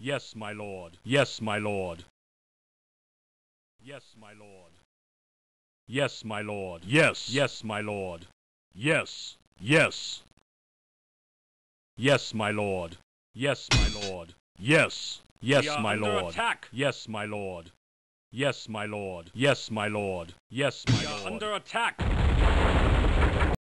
Yes, my lord. Yes, my lord. Yes, my lord. Yes, my lord. Yes. Yes, my lord. Yes. Yes. Yes, my lord. Yes, my lord. Yes. Yes, my lord. Attack. Yes, my lord. Yes, my lord. Yes, my lord. Yes, my lord. Under attack.